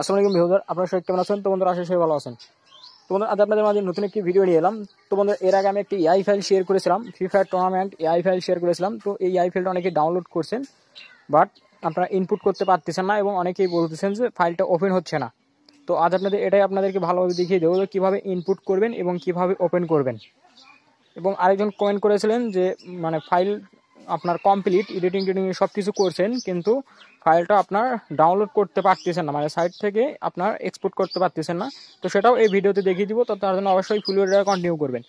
আসসালামু আলাইকুম ভিউজার আপনারা সবাই কেমন আছেন তো বন্ধুরা আশা সবাই ভালো আছেন তো বন্ধুরা আজ আপনাদের মাঝে নতুন একটি ভিডিও নিয়ে এলাম তো বন্ধুরা এর আগে আমি একটি এআই ফাইল শেয়ার করেছিলাম Free Fire tournament AI file share করেছিলাম তো এই আই ফাইলটা অনেকে ডাউনলোড করছেন বাট আপনারা ইনপুট করতে পারতেছেন না এবং অনেকেই বলতেছেন যে ফাইলটা ওপেন হচ্ছে না তো আজ আপনাদের এটাই আপনাদেরকে ভালোভাবে দেখিয়ে দেবো কীভাবে ইনপুট করবেন এবং কিভাবে ওপেন করবেন এবং আরেকজন কমেন্ট করেছিলেন যে মানে ফাইল আপনার কমপ্লিট এডিটিং টেডিং সব কিছু করছেন কিন্তু ফাইলটা আপনার ডাউনলোড করতে পারতেছেন না মানে সাইট থেকে আপনার এক্সপোর্ট করতে পারতেছেন না তো সেটাও এই ভিডিওতে দেখিয়ে দিব তো তার জন্য অবশ্যই ফুল ভিডিওটা কন্টিনিউ করবেন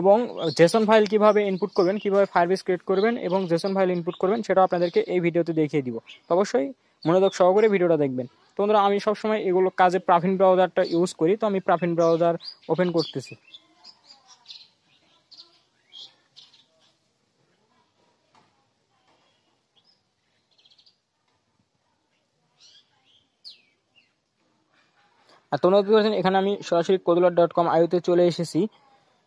এবং জেসন ফাইল কিভাবে ইনপুট করবেন কিভাবে বেস ক্রিয়েট করবেন এবং জেসন ফাইল ইনপুট করবেন সেটাও আপনাদেরকে এই ভিডিওতে দেখিয়ে দিব তো অবশ্যই মনোযোগ সহকারে ভিডিওটা দেখবেন তো বন্ধুরা আমি সবসময় এগুলো কাজে প্রাফিন ব্রাউজারটা ইউজ করি তো আমি প্রাফিন ব্রাউজার ওপেন করতেছি আর তোমরা দেখতে পাচ্ছেন এখানে আমি সরাসরি কোদলার ডট কম আইওতে চলে এসেছি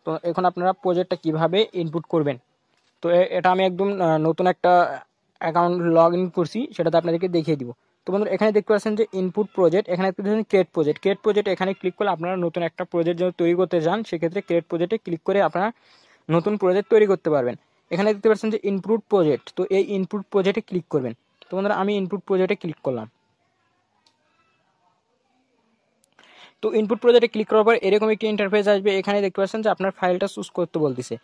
তো এখন আপনারা প্রজেক্টটা কিভাবে ইনপুট করবেন তো এটা আমি একদম নতুন একটা অ্যাকাউন্ট লগ ইন করছি সেটাতে আপনাদেরকে দেখিয়ে দিব তো বন্ধুরা এখানে দেখতে পাচ্ছেন যে ইনপুট প্রজেক্ট এখানে দেখতে পাচ্ছেন ক্রেট প্রজেক্ট ক্রেট প্রজেক্ট এখানে ক্লিক করলে আপনারা নতুন একটা প্রজেক্ট যদি তৈরি করতে চান সেক্ষেত্রে ক্রেট প্রজেক্টে ক্লিক করে আপনারা নতুন প্রজেক্ট তৈরি করতে পারবেন এখানে দেখতে পাচ্ছেন যে ইনপুট প্রজেক্ট তো এই ইনপুট প্রজেক্টে ক্লিক করবেন তো বন্ধুরা আমি ইনপুট প্রজেক্টে ক্লিক করলাম তো ইনপুট প্রজেক্টে ক্লিক করার পর এরকম একটি ইন্টারফেস আসবে এখানে দেখতে পাচ্ছেন যে আপনার ফাইলটা চুজ করতে বলতেছে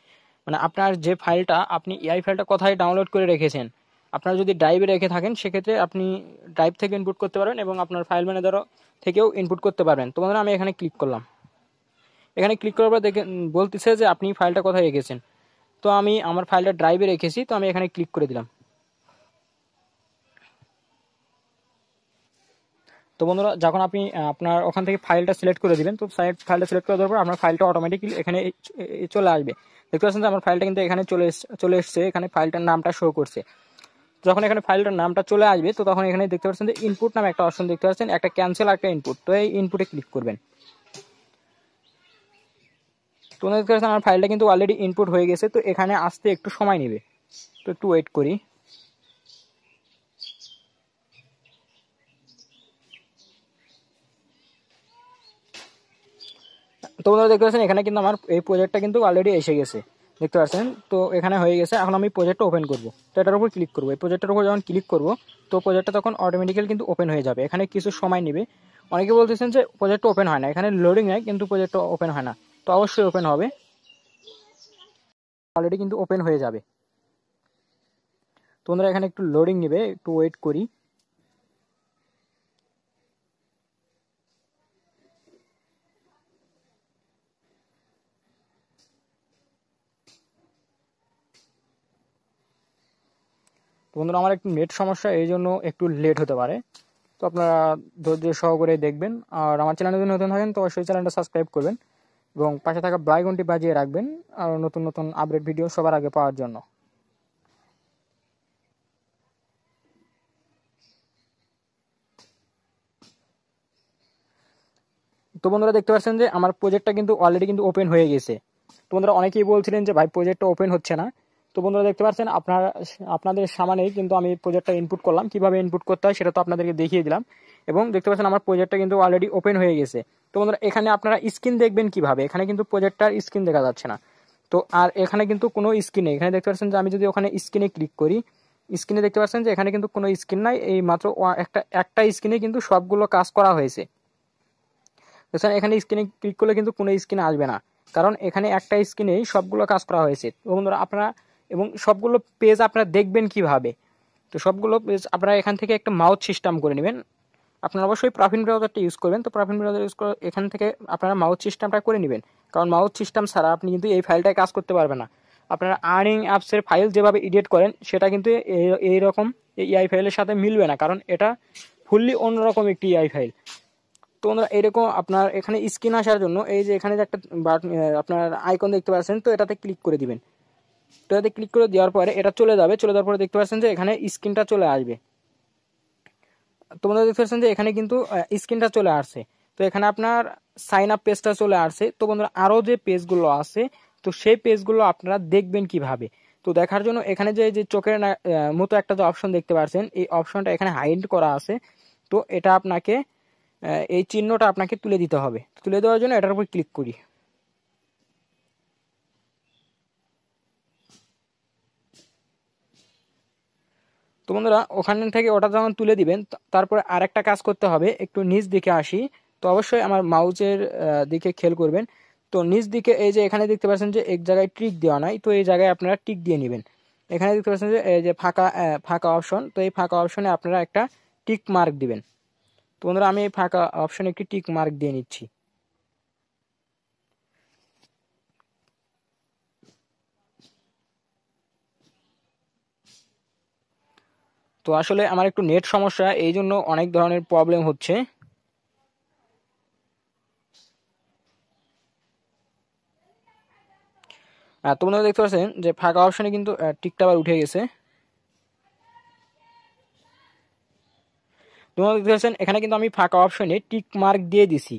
মানে আপনার যে ফাইলটা আপনি এআই ফাইলটা কোথায় ডাউনলোড করে রেখেছেন আপনারা যদি ড্রাইভে রেখে থাকেন সেক্ষেত্রে আপনি ড্রাইভ থেকে ইনপুট করতে পারবেন এবং আপনার ফাইল ম্যানেজারও থেকেও ইনপুট করতে পারবেন তো আমি এখানে ক্লিক করলাম এখানে ক্লিক করার পর দেখে বলতেছে যে আপনি ফাইলটা কোথায় রেখেছেন তো আমি আমার ফাইলটা ড্রাইভে রেখেছি তো আমি এখানে ক্লিক করে দিলাম তো বন্ধুরা যখন আপনি আপনার ওখান থেকে ফাইলটা সিলেক্ট করে দিবেন তো ফাইলটা সিলেক্ট করে দেওয়ার পর আপনার ফাইলটা অটোমেটিক্যালি এখানে চলে আসবে দেখতে পাচ্ছেন যে আমার ফাইলটা কিন্তু এখানে চলে চলে এসছে এখানে ফাইলটার নামটা শো করছে যখন এখানে ফাইলটার নামটা চলে আসবে তো তখন এখানে দেখতে পাচ্ছেন যে ইনপুট নামে একটা অপশন দেখতে পাচ্ছেন একটা ক্যান্সেল একটা ইনপুট তো এই ইনপুটে ক্লিক করবেন তো দেখতে পাচ্ছেন আমার ফাইলটা কিন্তু অলরেডি ইনপুট হয়ে গেছে তো এখানে আসতে একটু সময় নেবে তো একটু ওয়েট করি তো বন্ধুরা দেখতে পাচ্ছেন এখানে কিন্তু আমার এই প্রজেক্টটা কিন্তু অলরেডি এসে গেছে দেখতে পাচ্ছেন তো এখানে হয়ে গেছে এখন আমি প্রজেক্টটা ওপেন করবো তো এটার উপর ক্লিক করবো এই প্রজেক্টের উপর যখন ক্লিক করবো তো প্রজেক্টটা তখন অটোমেটিক্যালি কিন্তু ওপেন হয়ে যাবে এখানে কিছু সময় নেবে অনেকে বলতেছেন যে প্রজেক্টটা ওপেন হয় না এখানে লোডিং হয় কিন্তু প্রজেক্টটা ওপেন হয় না তো অবশ্যই ওপেন হবে অলরেডি কিন্তু ওপেন হয়ে যাবে তোমরা এখানে একটু লোডিং নেবে একটু ওয়েট করি বন্ধুরা আমার একটু নেট সমস্যা এই জন্য একটু লেট হতে পারে তো আপনারা ধৈর্য সহকারে দেখবেন আর আমার চ্যানেলে যদি নতুন থাকেন তো অবশ্যই চ্যানেলটা সাবস্ক্রাইব করবেন এবং পাশে থাকা ব্লাইগনটি বাজিয়ে রাখবেন আর নতুন নতুন আপডেট ভিডিও সবার আগে পাওয়ার জন্য তো বন্ধুরা দেখতে পাচ্ছেন যে আমার প্রজেক্টটা কিন্তু অলরেডি কিন্তু ওপেন হয়ে গেছে তো বন্ধুরা অনেকেই বলছিলেন যে ভাই প্রজেক্টটা ওপেন হচ্ছে না তো বন্ধুরা দেখতে পাচ্ছেন আপনার আপনাদের সামনে কিন্তু আমি প্রজেক্টটা ইনপুট করলাম কিভাবে ইনপুট করতে হয় সেটা তো আপনাদেরকে দেখিয়ে দিলাম এবং দেখতে পাচ্ছেন আমার প্রজেক্টটা কিন্তু অলরেডি ওপেন হয়ে গেছে তো বন্ধুরা এখানে আপনারা স্ক্রিন দেখবেন কিভাবে এখানে কিন্তু প্রজেক্টটার স্ক্রিন দেখা যাচ্ছে না তো আর এখানে কিন্তু কোনো স্ক্রিন নেই এখানে দেখতে পাচ্ছেন যে আমি যদি ওখানে স্ক্রিনে ক্লিক করি স্ক্রিনে দেখতে পাচ্ছেন যে এখানে কিন্তু কোনো স্ক্রিন নাই এই মাত্র একটা একটা স্ক্রিনে কিন্তু সবগুলো কাজ করা হয়েছে দেখছেন এখানে স্ক্রিনে ক্লিক করলে কিন্তু কোনো স্ক্রিন আসবে না কারণ এখানে একটা স্ক্রিনেই সবগুলো কাজ করা হয়েছে বন্ধুরা আপনারা এবং সবগুলো পেজ আপনারা দেখবেন কিভাবে তো সবগুলো পেজ আপনারা এখান থেকে একটা মাউথ সিস্টেম করে নেবেন আপনারা অবশ্যই প্রাফিন ব্রাউজারটা ইউজ করবেন তো প্রাফিন ব্রাউজার ইউজ করে এখান থেকে আপনারা মাউথ সিস্টেমটা করে নেবেন কারণ মাউথ সিস্টেম ছাড়া আপনি কিন্তু এই ফাইলটায় কাজ করতে পারবেন না আপনারা আর্নিং অ্যাপসের ফাইল যেভাবে এডিট করেন সেটা কিন্তু এই রকম এই ইআই ফাইলের সাথে মিলবে না কারণ এটা ফুললি অন্যরকম একটি ইআই ফাইল তো আমরা এরকম আপনার এখানে স্ক্রিন আসার জন্য এই যে এখানে যে একটা আপনার আইকন দেখতে পাচ্ছেন তো এটাতে ক্লিক করে দিবেন এটাতে ক্লিক করে দেওয়ার পরে এটা চলে যাবে চলে যাওয়ার পরে দেখতে পাচ্ছেন যে এখানে স্ক্রিনটা চলে আসবে তোমরা দেখতে পাচ্ছেন যে এখানে কিন্তু স্ক্রিনটা চলে আসছে তো এখানে আপনার সাইন আপ পেজটা চলে আসছে তো বন্ধুরা আরও যে পেজগুলো আছে তো সেই পেজগুলো আপনারা দেখবেন কিভাবে তো দেখার জন্য এখানে যে যে চোখের মতো একটা যে অপশন দেখতে পাচ্ছেন এই অপশনটা এখানে হাইড করা আছে তো এটা আপনাকে এই চিহ্নটা আপনাকে তুলে দিতে হবে তুলে দেওয়ার জন্য এটার উপর ক্লিক করি তো বন্ধুরা ওখান থেকে ওটা যখন তুলে দিবেন তারপরে আরেকটা কাজ করতে হবে একটু নিচ দিকে আসি তো অবশ্যই আমার মাউচের দিকে খেল করবেন তো নিচ দিকে এই যে এখানে দেখতে পাচ্ছেন যে এক জায়গায় ট্রিক দেওয়া নাই তো এই জায়গায় আপনারা টিক দিয়ে নেবেন এখানে দেখতে পাচ্ছেন যে এই যে ফাঁকা ফাঁকা অপশন তো এই ফাঁকা অপশনে আপনারা একটা টিক মার্ক দিবেন তো বন্ধুরা আমি এই ফাঁকা অপশনে একটি টিক মার্ক দিয়ে নিচ্ছি তো আসলে আমার একটু নেট সমস্যা এই জন্য অনেক ধরনের প্রবলেম হচ্ছে তোমরা দেখতে পাচ্ছেন যে ফাঁকা অপশানে কিন্তু টিকটা আবার উঠে গেছে তোমরা দেখতে পাচ্ছেন এখানে কিন্তু আমি ফাঁকা অপশনে টিক মার্ক দিয়ে দিছি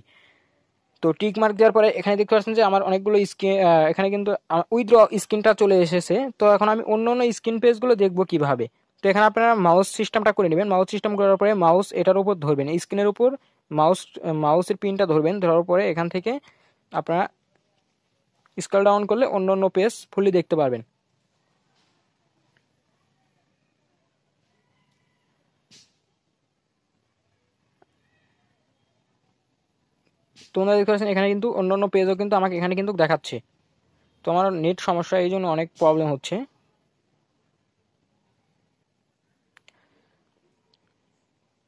তো টিক মার্ক দেওয়ার পরে এখানে দেখতে পাচ্ছেন যে আমার অনেকগুলো স্ক্রিন এখানে কিন্তু উইথড্র স্ক্রিনটা চলে এসেছে তো এখন আমি অন্য অন্য স্ক্রিন পেজগুলো দেখবো কিভাবে তো এখানে আপনারা মাউস সিস্টেমটা করে নেবেন মাউস সিস্টেম করার পরে মাউস এটার উপর ধরবেন স্ক্রিনের উপর মাউস মাউসের পিনটা ধরবেন ধরার পরে এখান থেকে আপনারা স্কাল ডাউন করলে অন্য অন্য পেজ ফুলি দেখতে পারবেন তোমরা দেখতে পাচ্ছেন এখানে কিন্তু অন্য অন্য পেজও কিন্তু আমাকে এখানে কিন্তু দেখাচ্ছে তো আমার নেট সমস্যা এই জন্য অনেক প্রবলেম হচ্ছে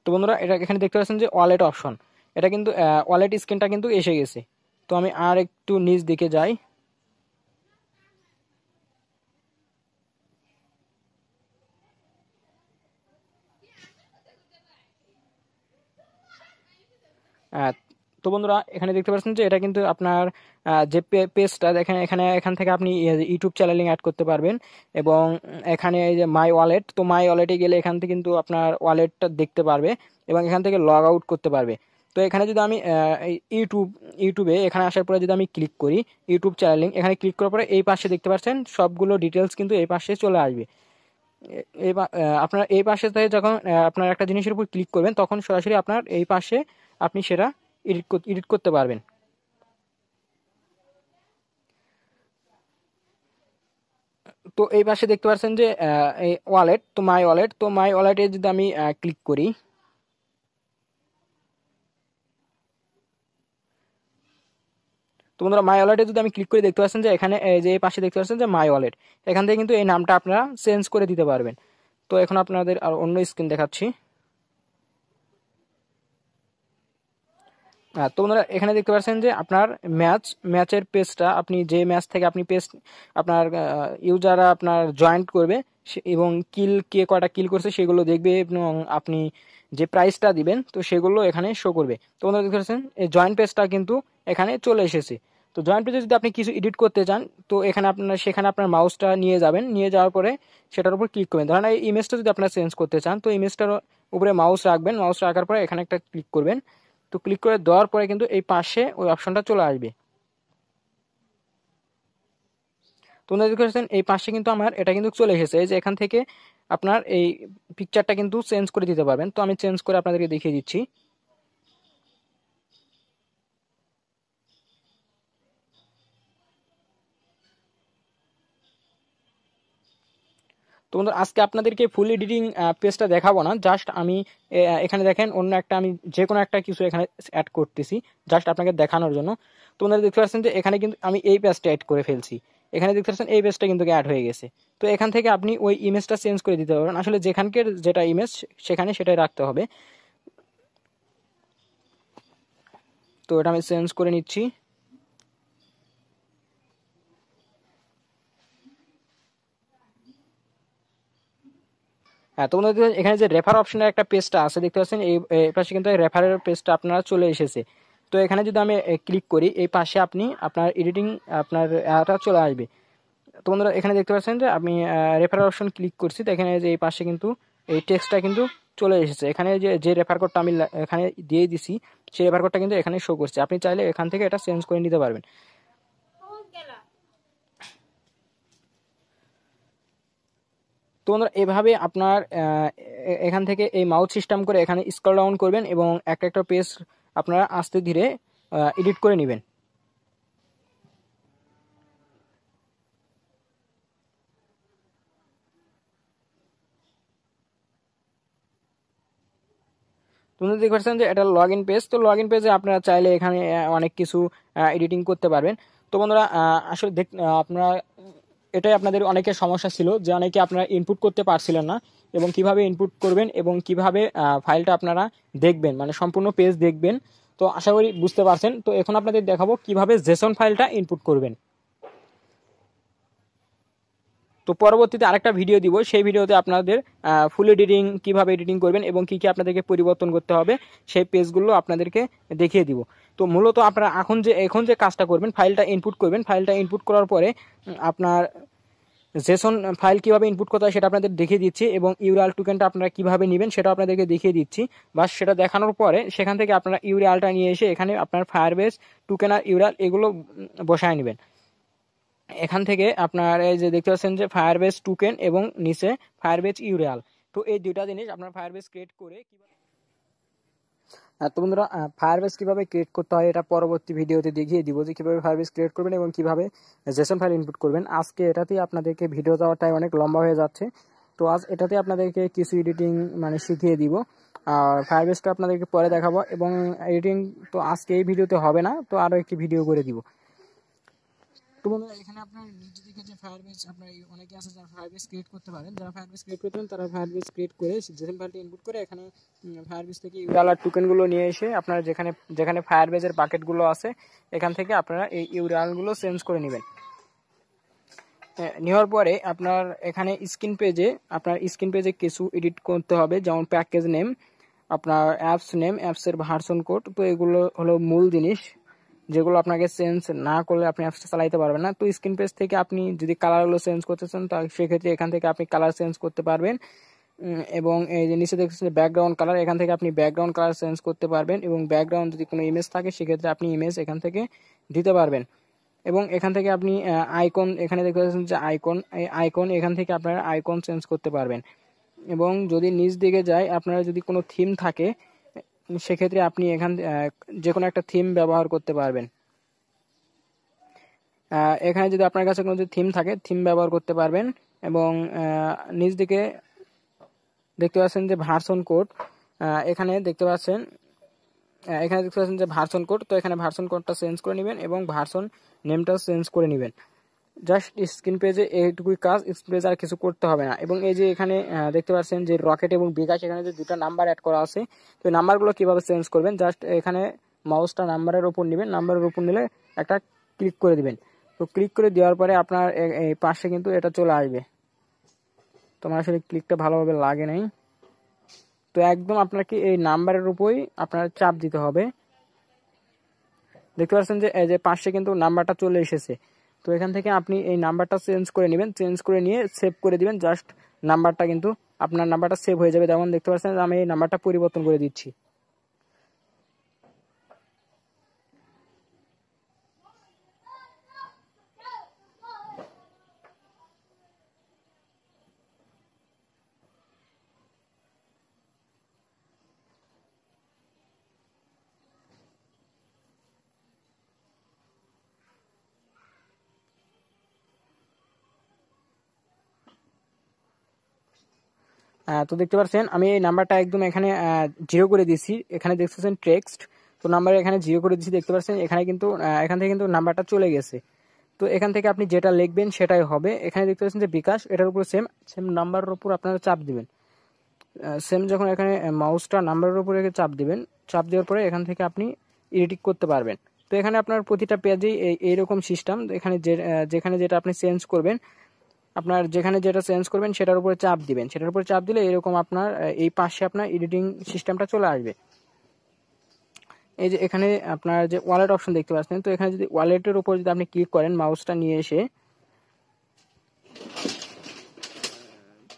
তো বন্ধুরা এটা এখানে দেখতে পাচ্ছেন যে ওয়ালেট অপশন এটা কিন্তু ওয়ালেট স্ক্রিনটা কিন্তু এসে গেছে তো আমি আর একটু নিচ দিকে যাই তো বন্ধুরা এখানে দেখতে পাচ্ছেন যে এটা কিন্তু আপনার যে পেজটা এখানে এখানে এখান থেকে আপনি ইউটিউব চ্যানেলিং অ্যাড করতে পারবেন এবং এখানে এই যে মাই ওয়ালেট তো মাই ওয়ালেটে গেলে এখান থেকে কিন্তু আপনার ওয়ালেটটা দেখতে পারবে এবং এখান থেকে লগ আউট করতে পারবে তো এখানে যদি আমি ইউটিউব ইউটিউবে এখানে আসার পরে যদি আমি ক্লিক করি ইউটিউব চ্যানেলিং এখানে ক্লিক করার পরে এই পাশে দেখতে পাচ্ছেন সবগুলো ডিটেলস কিন্তু এই পাশে চলে আসবে এই আপনার এই পাশে যখন আপনার একটা জিনিসের উপর ক্লিক করবেন তখন সরাসরি আপনার এই পাশে আপনি সেটা এডিট এডিট করতে পারবেন তো এই পাশে দেখতে পাচ্ছেন যে এই ওয়ালেট তো মাই ওয়ালেট তো মাই ওয়ালেটে যদি আমি ক্লিক করি তো বন্ধুরা মাই ওয়ালেটে যদি আমি ক্লিক করে দেখতে পাচ্ছেন যে এখানে যে এই পাশে দেখতে পাচ্ছেন যে মাই ওয়ালেট এখান থেকে কিন্তু এই নামটা আপনারা চেঞ্জ করে দিতে পারবেন তো এখন আপনাদের আর অন্য স্ক্রিন দেখাচ্ছি তো বন্ধুরা এখানে দেখতে পাচ্ছেন যে আপনার ম্যাচ ম্যাচের পেজটা আপনি যে ম্যাচ থেকে আপনি পেজ আপনার ইউজাররা আপনার জয়েন্ট করবে এবং কিল কে কয়টা কিল করছে সেগুলো দেখবে এবং আপনি যে প্রাইসটা দিবেন তো সেগুলো এখানে শো করবে তো বন্ধুরা দেখতে পাচ্ছেন এই জয়েন্ট পেজটা কিন্তু এখানে চলে এসেছে তো জয়েন্ট পেজে যদি আপনি কিছু এডিট করতে চান তো এখানে আপনার সেখানে আপনার মাউসটা নিয়ে যাবেন নিয়ে যাওয়ার পরে সেটার উপর ক্লিক করবেন ধরেন এই ইমেজটা যদি আপনার চেঞ্জ করতে চান তো ইমেজটার উপরে মাউস রাখবেন মাউস রাখার পরে এখানে একটা ক্লিক করবেন তো ক্লিক করে দেওয়ার পরে কিন্তু এই পাশে ওই অপশনটা চলে আসবে তোমরা দেখতে পাচ্ছেন এই পাশে কিন্তু আমার এটা কিন্তু চলে এসেছে যে এখান থেকে আপনার এই পিকচারটা কিন্তু চেঞ্জ করে দিতে পারবেন তো আমি চেঞ্জ করে আপনাদেরকে দেখিয়ে দিচ্ছি তো বন্ধুরা আজকে আপনাদেরকে ফুল এডিটিং পেজটা দেখাবো না জাস্ট আমি এখানে দেখেন অন্য একটা আমি যে কোনো একটা কিছু এখানে অ্যাড করতেছি জাস্ট আপনাকে দেখানোর জন্য তো বন্ধুরা দেখতে পাচ্ছেন যে এখানে কিন্তু আমি এই পেজটা অ্যাড করে ফেলছি এখানে দেখতে পাচ্ছেন এই পেজটা কিন্তু অ্যাড হয়ে গেছে তো এখান থেকে আপনি ওই ইমেজটা চেঞ্জ করে দিতে পারবেন আসলে যেখানকার যেটা ইমেজ সেখানে সেটাই রাখতে হবে তো এটা আমি চেঞ্জ করে নিচ্ছি হ্যাঁ তোমরা এখানে যে রেফার অপশনের একটা পেজটা আছে দেখতে পাচ্ছেন এই পাশে কিন্তু রেফারের পেজটা আপনারা চলে এসেছে তো এখানে যদি আমি ক্লিক করি এই পাশে আপনি আপনার এডিটিং আপনার এটা চলে আসবে তোমরা এখানে দেখতে পাচ্ছেন যে আমি রেফার অপশন ক্লিক করছি তো এখানে যে এই পাশে কিন্তু এই টেক্সটটা কিন্তু চলে এসেছে এখানে যে যে রেফার কোডটা আমি এখানে দিয়ে দিছি সেই রেফার কোডটা কিন্তু এখানে শো করছে আপনি চাইলে এখান থেকে এটা চেঞ্জ করে নিতে পারবেন তো বন্ধুরা এভাবে আপনার এখান থেকে এই মাউথ সিস্টেম করে এখানে স্কল ডাউন করবেন এবং একটা একটা পেজ আপনারা আস্তে ধীরে এডিট করে নেবেন তোমরা দেখতে পাচ্ছেন যে এটা লগ ইন পেজ তো লগ ইন পেজে আপনারা চাইলে এখানে অনেক কিছু এডিটিং করতে পারবেন তো বন্ধুরা আসলে দেখ আপনারা এটাই আপনাদের অনেকের সমস্যা ছিল যে অনেকে আপনারা ইনপুট করতে পারছিলেন না এবং কিভাবে ইনপুট করবেন এবং কিভাবে ফাইলটা আপনারা দেখবেন মানে সম্পূর্ণ পেজ দেখবেন তো আশা করি বুঝতে পারছেন তো এখন আপনাদের দেখাবো কিভাবে জেসন ফাইলটা ইনপুট করবেন তো পরবর্তীতে আরেকটা ভিডিও দিব সেই ভিডিওতে আপনাদের ফুল এডিটিং কীভাবে এডিটিং করবেন এবং কী কী আপনাদেরকে পরিবর্তন করতে হবে সেই পেজগুলো আপনাদেরকে দেখিয়ে দিব তো মূলত আপনারা এখন যে এখন যে কাজটা করবেন ফাইলটা ইনপুট করবেন ফাইলটা ইনপুট করার পরে আপনার জেসন ফাইল কীভাবে ইনপুট করতে হয় সেটা আপনাদের দেখিয়ে দিচ্ছি এবং ইউরিয়াল টুকেনটা আপনারা কীভাবে নেবেন সেটা আপনাদেরকে দেখিয়ে দিচ্ছি বা সেটা দেখানোর পরে সেখান থেকে আপনারা ইউরিয়ালটা নিয়ে এসে এখানে আপনার ফায়ারবেস টুকেন আর ইউরিয়াল এগুলো বসায় নেবেন এখান থেকে আপনার এই যে দেখতে পাচ্ছেন যে ফায়ারবেস টুকেন এবং নিচে ফায়ারবেস ইউরিয়াল তো এই দুটা জিনিস আপনার ফায়ারবেস ক্রিয়েট করে তো বন্ধুরা ফায়ারবেস কীভাবে ক্রিয়েট করতে হয় এটা পরবর্তী ভিডিওতে দেখিয়ে দিব যে কীভাবে ফায়ারবেস ক্রিয়েট করবেন এবং কীভাবে জেসন ফাইল ইনপুট করবেন আজকে এটাতেই আপনাদেরকে ভিডিও দেওয়ার টাইম অনেক লম্বা হয়ে যাচ্ছে তো আজ এটাতে আপনাদেরকে কিছু এডিটিং মানে শিখিয়ে দিব আর ফায়ারবেসটা আপনাদেরকে পরে দেখাবো এবং এডিটিং তো আজকে এই ভিডিওতে হবে না তো আরও একটি ভিডিও করে দিব এখানে আপনার নিচে দিকে যে ফায়ার বেস আপনার অনেকে আছে যারা ফায়ার বেস ক্রিয়েট করতে পারেন যারা ফায়ার বেস ক্রিয়েট করতে পারেন তারা ফায়ার বেস ক্রিয়েট করে জেসেন ফাইলটি ইনপুট করে এখানে ফায়ার বেস থেকে ইউরালার টোকেনগুলো নিয়ে এসে আপনারা যেখানে যেখানে ফায়ার বেসের পাকেটগুলো আছে এখান থেকে আপনারা এই ইউরালগুলো চেঞ্জ করে নেবেন নেওয়ার পরে আপনার এখানে স্ক্রিন পেজে আপনার স্ক্রিন পেজে কিছু এডিট করতে হবে যেমন প্যাকেজ নেম আপনার অ্যাপস নেম অ্যাপসের ভার্সন কোড তো এগুলো হলো মূল জিনিস যেগুলো আপনাকে চেঞ্জ না করলে আপনি অ্যাপসটা চালাইতে পারবেন না তো স্ক্রিন পেজ থেকে আপনি যদি কালারগুলো চেঞ্জ করতে চান তা সেক্ষেত্রে এখান থেকে আপনি কালার চেঞ্জ করতে পারবেন এবং এই যে নিচে দেখছেন ব্যাকগ্রাউন্ড কালার এখান থেকে আপনি ব্যাকগ্রাউন্ড কালার চেঞ্জ করতে পারবেন এবং ব্যাকগ্রাউন্ড যদি কোনো ইমেজ থাকে সেক্ষেত্রে আপনি ইমেজ এখান থেকে দিতে পারবেন এবং এখান থেকে আপনি আইকন এখানে দেখতে পাচ্ছেন যে আইকন এই আইকন এখান থেকে আপনারা আইকন চেঞ্জ করতে পারবেন এবং যদি নিচ দিকে যায় আপনারা যদি কোনো থিম থাকে সেক্ষেত্রে আপনি এখান যে কোনো একটা থিম ব্যবহার করতে পারবেন এখানে যদি আপনার কাছে কোনো যদি থিম থাকে থিম ব্যবহার করতে পারবেন এবং নিজ দিকে দেখতে পাচ্ছেন যে ভার্সন কোড এখানে দেখতে পাচ্ছেন এখানে দেখতে পাচ্ছেন যে ভার্সন কোড তো এখানে ভার্সন কোডটা চেঞ্জ করে নেবেন এবং ভার্সন নেমটা চেঞ্জ করে নেবেন জাস্ট স্ক্রিন পেজে এইটুকুই কাজ স্ক্রিন পেজ আর কিছু করতে হবে না এবং এই যে এখানে দেখতে পাচ্ছেন যে রকেট এবং বিকাশ এখানে যে দুটা নাম্বার অ্যাড করা আছে তো নাম্বারগুলো কীভাবে চেঞ্জ করবেন জাস্ট এখানে মাউসটা নাম্বারের ওপর নেবেন নাম্বারের ওপর নিলে একটা ক্লিক করে দিবেন তো ক্লিক করে দেওয়ার পরে আপনার এই পাশে কিন্তু এটা চলে আসবে তোমার আসলে ক্লিকটা ভালোভাবে লাগে নাই তো একদম আপনাকে এই নাম্বারের উপরই আপনার চাপ দিতে হবে দেখতে পাচ্ছেন যে পাশে কিন্তু নাম্বারটা চলে এসেছে তো এখান থেকে আপনি এই নাম্বারটা চেঞ্জ করে নেবেন চেঞ্জ করে নিয়ে সেভ করে দিবেন জাস্ট নাম্বারটা কিন্তু আপনার নাম্বারটা সেভ হয়ে যাবে যেমন দেখতে পাচ্ছেন আমি এই নাম্বারটা পরিবর্তন করে দিচ্ছি তো দেখতে পাচ্ছেন আমি এই নাম্বারটা একদম এখানে জিরো করে দিয়েছি এখানে দেখতেছেন টেক্সট তো নাম্বার এখানে জিরো করে দিছি দেখতে পাচ্ছেন এখানে কিন্তু এখান থেকে কিন্তু নাম্বারটা চলে গেছে তো এখান থেকে আপনি যেটা লিখবেন সেটাই হবে এখানে দেখতে পাচ্ছেন যে বিকাশ এটার উপর সেম সেম নাম্বারের উপর আপনারা চাপ দিবেন সেম যখন এখানে মাউসটা নাম্বারের উপরে চাপ দিবেন চাপ দেওয়ার পরে এখান থেকে আপনি এডিটিং করতে পারবেন তো এখানে আপনার প্রতিটা পেজেই এইরকম সিস্টেম এখানে যে যেখানে যেটা আপনি চেঞ্জ করবেন আপনার যেখানে যেটা চেঞ্জ করবেন সেটার উপরে চাপ দিবেন সেটার উপরে চাপ দিলে এরকম আপনার এই পাশে আপনার এডিটিং সিস্টেমটা চলে আসবে এই যে এখানে আপনার যে ওয়ালেট অপশন দেখতে পাচ্ছেন তো এখানে যদি ওয়ালেটের উপর যদি আপনি ক্লিক করেন মাউসটা নিয়ে এসে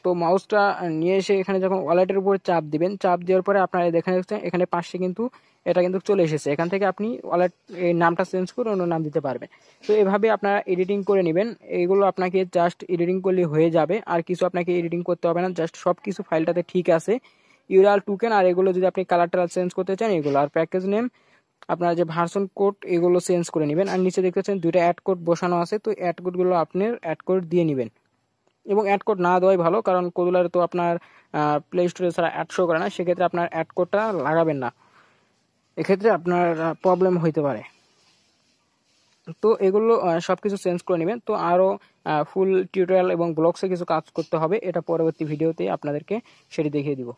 তো মাউসটা নিয়ে এসে এখানে যখন ওয়ালেটের উপর চাপ দিবেন চাপ দেওয়ার পরে আপনারা দেখে দেখছেন এখানে পাশে কিন্তু এটা কিন্তু চলে এসেছে এখান থেকে আপনি ওয়ালেট এই নামটা চেঞ্জ করে অন্য নাম দিতে পারবেন তো এভাবে আপনারা এডিটিং করে নেবেন এগুলো আপনাকে জাস্ট এডিটিং করলে হয়ে যাবে আর কিছু আপনাকে এডিটিং করতে হবে না জাস্ট সব কিছু ফাইলটাতে ঠিক আছে ইউরাল টুকেন আর এগুলো যদি আপনি কালার টালার চেঞ্জ করতে চান এগুলো আর প্যাকেজ নেম আপনার যে ভার্সন কোড এগুলো চেঞ্জ করে নেবেন আর নিচে দেখতেছেন দুইটা অ্যাড কোড বসানো আছে তো অ্যাড কোডগুলো আপনার অ্যাড কোড দিয়ে নেবেন এবং অ্যাড কোড না দেওয়াই ভালো কারণ কদুলার তো আপনার প্লে স্টোরে ছাড়া অ্যাড শো করে না সেক্ষেত্রে আপনার অ্যাড কোডটা লাগাবেন না এক্ষেত্রে আপনার প্রবলেম হইতে পারে তো এগুলো সব কিছু চেঞ্জ করে নেবেন তো আরও ফুল টিউটোরিয়াল এবং ব্লগসে কিছু কাজ করতে হবে এটা পরবর্তী ভিডিওতে আপনাদেরকে সেটি দেখিয়ে দিব